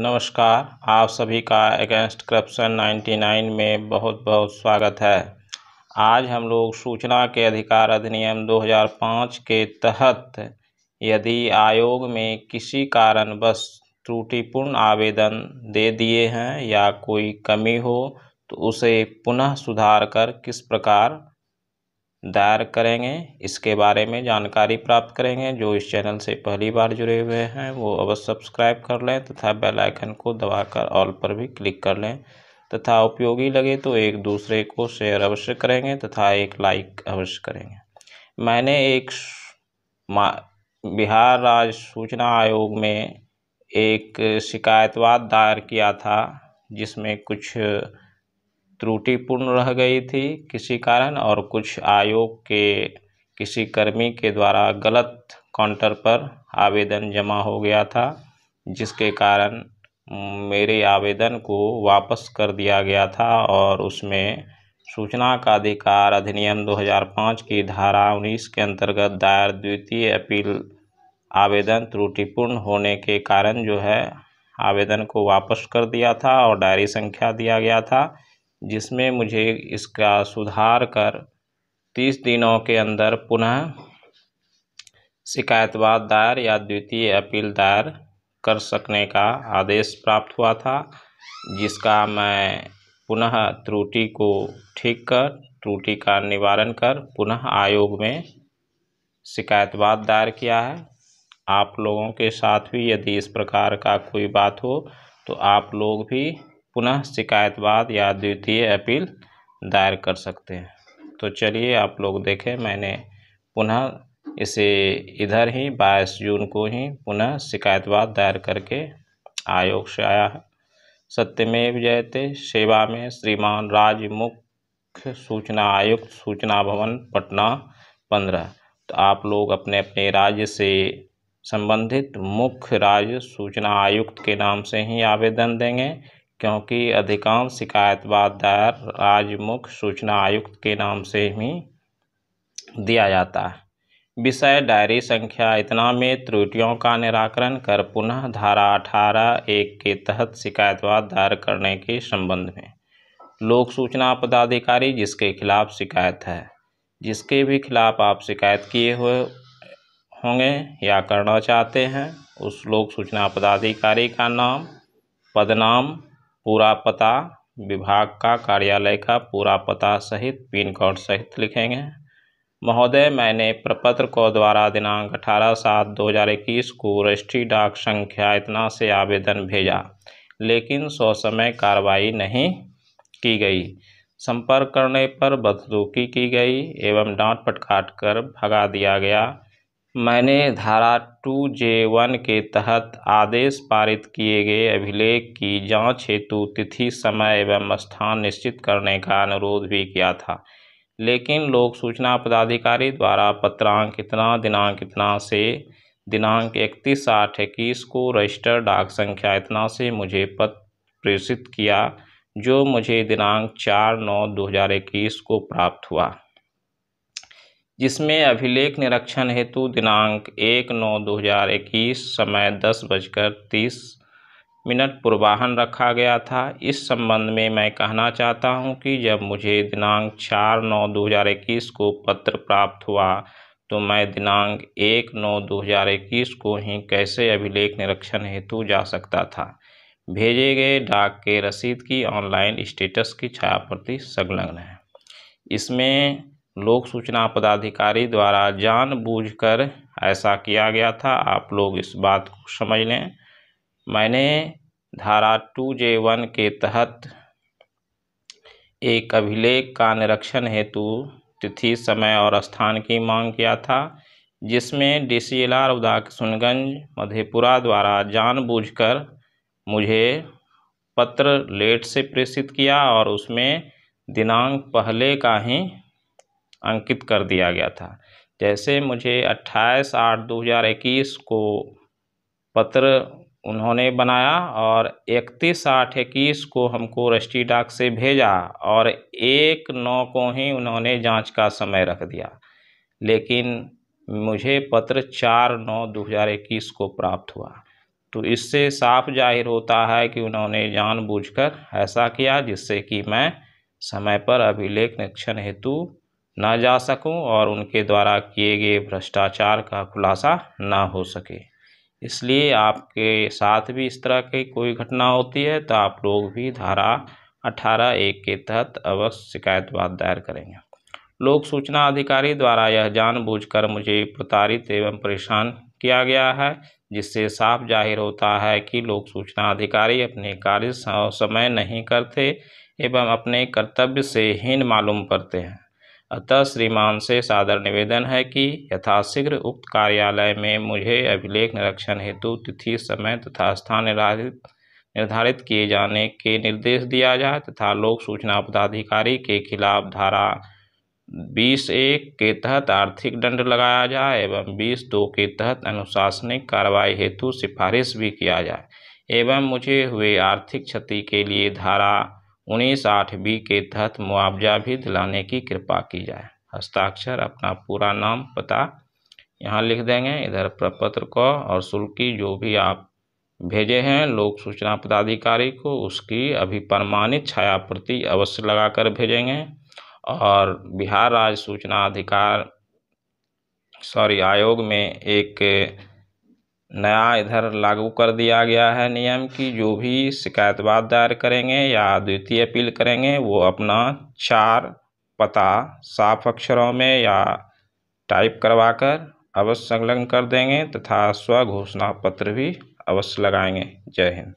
नमस्कार आप सभी का अगेंस्ट करप्शन 99 में बहुत बहुत स्वागत है आज हम लोग सूचना के अधिकार अधिनियम 2005 के तहत यदि आयोग में किसी कारणवश त्रुटिपूर्ण आवेदन दे दिए हैं या कोई कमी हो तो उसे पुनः सुधार कर किस प्रकार दायर करेंगे इसके बारे में जानकारी प्राप्त करेंगे जो इस चैनल से पहली बार जुड़े हुए हैं वो अवश्य सब्सक्राइब कर लें तथा बेल आइकन को दबाकर ऑल पर भी क्लिक कर लें तथा उपयोगी लगे तो एक दूसरे को शेयर अवश्य करेंगे तथा एक लाइक अवश्य करेंगे मैंने एक बिहार राज्य सूचना आयोग में एक शिकायतवाद दायर किया था जिसमें कुछ त्रुटिपूर्ण रह गई थी किसी कारण और कुछ आयोग के किसी कर्मी के द्वारा गलत काउंटर पर आवेदन जमा हो गया था जिसके कारण मेरे आवेदन को वापस कर दिया गया था और उसमें सूचना का अधिकार अधिनियम 2005 की धारा 19 के अंतर्गत दायर द्वितीय अपील आवेदन त्रुटिपूर्ण होने के कारण जो है आवेदन को वापस कर दिया था और डायरी संख्या दिया गया था जिसमें मुझे इसका सुधार कर तीस दिनों के अंदर पुनः शिकायतवाद दायर या द्वितीय अपील दायर कर सकने का आदेश प्राप्त हुआ था जिसका मैं पुनः त्रुटि को ठीक कर त्रुटि का निवारण कर पुनः आयोग में शिकायतवाद दायर किया है आप लोगों के साथ भी यदि इस प्रकार का कोई बात हो तो आप लोग भी पुनः शिकायतवाद या द्वितीय अपील दायर कर सकते हैं तो चलिए आप लोग देखें मैंने पुनः इसे इधर ही बाईस जून को ही पुनः शिकायतवाद दायर करके आयोग से आया है सत्यमेव जयते सेवा में श्रीमान राज्य मुख्य सूचना आयुक्त सूचना भवन पटना पंद्रह तो आप लोग अपने अपने राज्य से संबंधित मुख्य राज्य सूचना आयुक्त के नाम से ही आवेदन देंगे क्योंकि अधिकांश शिकायत दायर मुख्य सूचना आयुक्त के नाम से ही दिया जाता है विषय डायरी संख्या इतना में त्रुटियों का निराकरण कर पुनः धारा अठारह एक के तहत शिकायतवाद दायर करने के संबंध में लोक सूचना पदाधिकारी जिसके खिलाफ शिकायत है जिसके भी खिलाफ आप शिकायत किए हुए होंगे या करना चाहते हैं उस लोक सूचना पदाधिकारी का नाम पदनाम पूरा पता विभाग का कार्यालय का पूरा पता सहित पिन कोड सहित लिखेंगे महोदय मैंने प्रपत्र को द्वारा दिनांक अठारह सात दो हज़ार इक्कीस को रजिस्ट्री डाक संख्या इतना से आवेदन भेजा लेकिन सो समय कार्रवाई नहीं की गई संपर्क करने पर बदलूकी की गई एवं डांट पटकाट कर भगा दिया गया मैंने धारा टू जे वन के तहत आदेश पारित किए गए अभिलेख की जाँच हेतु तिथि समय एवं स्थान निश्चित करने का अनुरोध भी किया था लेकिन लोक सूचना पदाधिकारी द्वारा पत्रांक इतना दिनांक इतना से दिनांक इकतीस आठ इक्कीस को रजिस्टर डाक संख्या इतना से मुझे पत्र प्रेषित किया जो मुझे दिनांक चार नौ दो हज़ार इक्कीस को प्राप्त हुआ जिसमें अभिलेख निरीक्षण हेतु दिनांक एक नौ दो हज़ार इक्कीस समय दस बजकर तीस मिनट पूर्वाहन रखा गया था इस संबंध में मैं कहना चाहता हूं कि जब मुझे दिनांक चार नौ दो हज़ार इक्कीस को पत्र प्राप्त हुआ तो मैं दिनांक एक नौ दो हज़ार इक्कीस को ही कैसे अभिलेख निरीक्षण हेतु जा सकता था भेजे गए डाक के रसीद की ऑनलाइन स्टेटस की छायाप्रति संलग्न है इसमें लोक सूचना पदाधिकारी द्वारा जानबूझकर ऐसा किया गया था आप लोग इस बात को समझ लें मैंने धारा टू जे वन के तहत एक अभिलेख का निरीक्षण हेतु तिथि समय और स्थान की मांग किया था जिसमें डी सी एल आर उदा किशनगंज मधेपुरा द्वारा जानबूझकर मुझे पत्र लेट से प्रेषित किया और उसमें दिनांक पहले का ही अंकित कर दिया गया था जैसे मुझे 28 आठ 2021 को पत्र उन्होंने बनाया और इकतीस आठ इक्कीस को हमको रजिस्ट्री डाक से भेजा और एक नौ को ही उन्होंने जांच का समय रख दिया लेकिन मुझे पत्र चार नौ दो हज़ार इक्कीस को प्राप्त हुआ तो इससे साफ जाहिर होता है कि उन्होंने जानबूझकर ऐसा किया जिससे कि मैं समय पर अभिलेख निरीक्षण हेतु ना जा सकूं और उनके द्वारा किए गए भ्रष्टाचार का खुलासा ना हो सके इसलिए आपके साथ भी इस तरह की कोई घटना होती है तो आप लोग भी धारा अठारह एक के तहत अवश्य शिकायतवाद दायर करेंगे लोक सूचना अधिकारी द्वारा यह जानबूझकर मुझे प्रताड़ित एवं परेशान किया गया है जिससे साफ जाहिर होता है कि लोक सूचना अधिकारी अपने कार्य समय नहीं करते एवं अपने कर्तव्य से हीन मालूम पड़ते हैं अतः श्रीमान से सादर निवेदन है कि यथाशीघ्र उक्त कार्यालय में मुझे अभिलेख निरीक्षण हेतु तिथि समय तथा स्थान निर्धारित निर्धारित किए जाने के निर्देश दिया जाए तथा लोक सूचना पदाधिकारी के खिलाफ धारा बीस एक के तहत आर्थिक दंड लगाया जाए एवं बीस दो के तहत अनुशासनिक कार्रवाई हेतु सिफारिश भी किया जाए एवं मुझे हुए आर्थिक क्षति के लिए धारा उन्नीस आठ बी के तहत मुआवजा भी दिलाने की कृपा की जाए हस्ताक्षर अपना पूरा नाम पता यहाँ लिख देंगे इधर प्रपत्र को और शुल्क की जो भी आप भेजे हैं लोक सूचना पदाधिकारी को उसकी अभी प्रमाणित छाया प्रति अवश्य लगाकर भेजेंगे और बिहार राज्य सूचना अधिकार सॉरी आयोग में एक नया इधर लागू कर दिया गया है नियम कि जो भी शिकायतवाद दायर करेंगे या द्वितीय अपील करेंगे वो अपना चार पता साफ अक्षरों में या टाइप करवाकर अवश्य संलग्न कर देंगे तथा स्वघोषणा पत्र भी अवश्य लगाएंगे जय हिंद